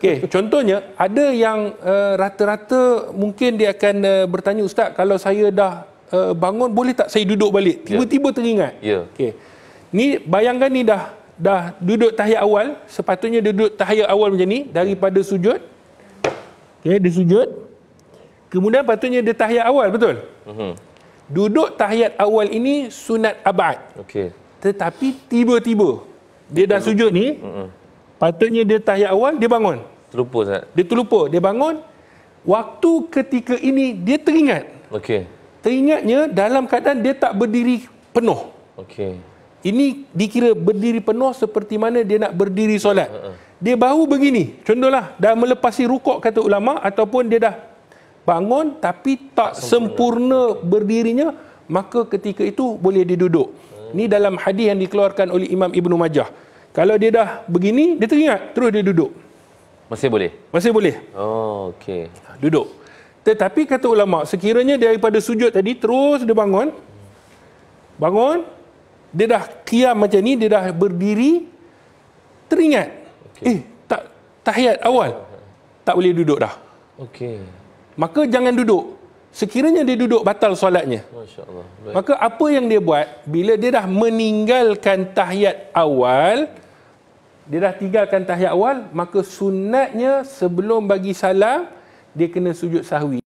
Okey, contohnya ada yang uh, rata-rata mungkin dia akan uh, bertanya ustaz kalau saya dah uh, bangun boleh tak saya duduk balik? Ya. Tiba-tiba yeah. teringat. Ya. Yeah. Okey. Ni bayangkan ni dah dah duduk tahiyat awal, sepatutnya duduk tahiyat awal macam ni daripada sujud. Okey, dia sujud. Kemudian patutnya dia tahiyat awal, betul? Uh-huh. Duduk tahiyat awal ini sunat abad. Okey. Tetapi tiba-tiba dia dah sujud ni, uh-huh. Patutnya dia tahiyat awal, dia bangun. Terlupa, Ustaz. Dia terlupa, dia bangun. Waktu ketika ini, dia teringat. Okey. Teringatnya dalam keadaan dia tak berdiri penuh. Okey. Ini dikira berdiri penuh seperti mana dia nak berdiri solat. Uh, uh, Dia bahu begini. Contohlah, dah melepasi rukuk kata ulama ataupun dia dah bangun tapi tak, sempurna. sempurna berdirinya, maka ketika itu boleh diduduk. Hmm. Ini dalam hadis yang dikeluarkan oleh Imam Ibn Majah. Kalau dia dah begini, dia teringat, terus dia duduk. Masih boleh? Masih boleh. Oh, okey. Duduk. Tetapi kata ulama, sekiranya daripada sujud tadi, terus dia bangun. Bangun. Dia dah kiam macam ni, dia dah berdiri. Teringat. Okay. Eh, tak tahiyat awal. Tak boleh duduk dah. Okey. Maka jangan duduk. Sekiranya dia duduk batal solatnya. Masya-Allah. Maka apa yang dia buat bila dia dah meninggalkan tahiyat awal, dia dah tinggalkan tahiyat awal maka sunatnya sebelum bagi salam dia kena sujud sahwi